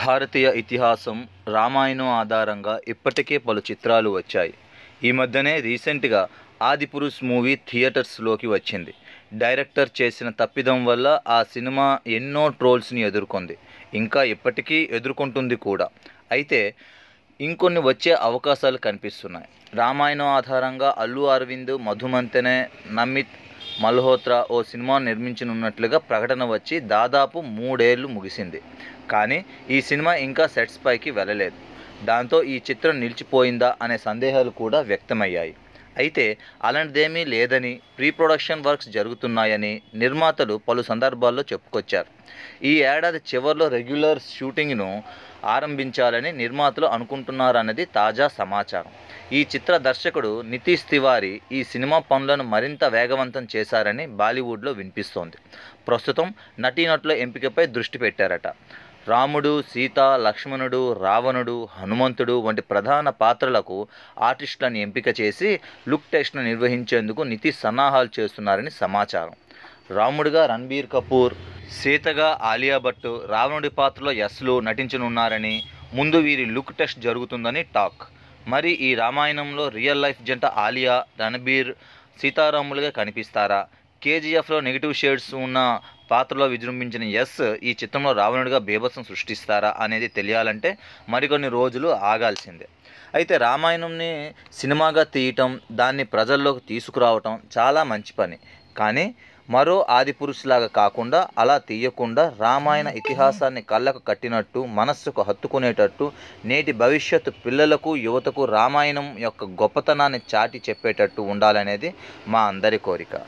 భారతీయ ఇతిహాసం రామాయణం ఆధారంగా ఇప్పటికే పలు చిత్రాలు వచ్చాయి ఈ మధ్యనే రీసెంట్గా ఆదిపురుష్ మూవీ థియేటర్స్లోకి వచ్చింది డైరెక్టర్ చేసిన తప్పిదం వల్ల ఆ సినిమా ఎన్నో ట్రోల్స్ని ఎదుర్కొంది ఇంకా ఇప్పటికీ ఎదుర్కొంటుంది కూడా అయితే ఇంకొన్ని వచ్చే అవకాశాలు కనిపిస్తున్నాయి రామాయణం ఆధారంగా అల్లు అరవింద్ మధుమంతెనే నమిత్ మల్హోత్రా ఓ సినిమా నిర్మించనున్నట్లుగా ప్రకటన వచ్చి దాదాపు మూడేళ్లు ముగిసింది కానీ ఈ సినిమా ఇంకా సెట్స్ పైకి వెళ్ళలేదు దాంతో ఈ చిత్రం నిలిచిపోయిందా అనే సందేహాలు కూడా వ్యక్తమయ్యాయి అయితే అలాంటిదేమీ లేదని ప్రీ ప్రొడక్షన్ వర్క్స్ జరుగుతున్నాయని నిర్మాతలు పలు సందర్భాల్లో చెప్పుకొచ్చారు ఈ ఏడాది చివరిలో రెగ్యులర్ షూటింగ్ను ఆరంభించాలని నిర్మాతలు అనుకుంటున్నారన్నది తాజా సమాచారం ఈ చిత్ర దర్శకుడు నితీష్ తివారీ ఈ సినిమా పనులను మరింత వేగవంతం చేశారని బాలీవుడ్లో వినిపిస్తోంది ప్రస్తుతం నటీనటుల ఎంపికపై దృష్టి పెట్టారట రాముడు సీత లక్ష్మణుడు రావణుడు హనుమంతుడు వంటి ప్రధాన పాత్రలకు ఆర్టిస్టులను ఎంపిక చేసి లుక్ టెస్ట్ను నిర్వహించేందుకు నితి సన్నాహాలు చేస్తున్నారని సమాచారం రాముడిగా రణబీర్ కపూర్ సీతగా ఆలియా భట్ రావణుడి పాత్రలో యస్లు నటించనున్నారని ముందు వీరి లుక్ టెస్ట్ జరుగుతుందని టాక్ మరి ఈ రామాయణంలో రియల్ లైఫ్ జంట ఆలియా రణబీర్ సీతారాములుగా కనిపిస్తారా కేజీఎఫ్లో నెగిటివ్ షేడ్స్ ఉన్న పాత్రలో విజృంభించిన ఎస్ ఈ చిత్రంలో రావణుడిగా బీభత్సం సృష్టిస్తారా అనేది తెలియాలంటే మరికొన్ని రోజులు ఆగాల్సిందే అయితే రామాయణంని సినిమాగా తీయటం దాన్ని ప్రజల్లోకి తీసుకురావటం చాలా మంచి పని కానీ మరో ఆది పురుషులాగా కాకుండా అలా తీయకుండా రామాయణ ఇతిహాసాన్ని కళ్ళకు కట్టినట్టు మనస్సుకు హత్తుకునేటట్టు నేటి భవిష్యత్తు పిల్లలకు యువతకు రామాయణం యొక్క గొప్పతనాన్ని చాటి చెప్పేటట్టు ఉండాలనేది మా అందరి కోరిక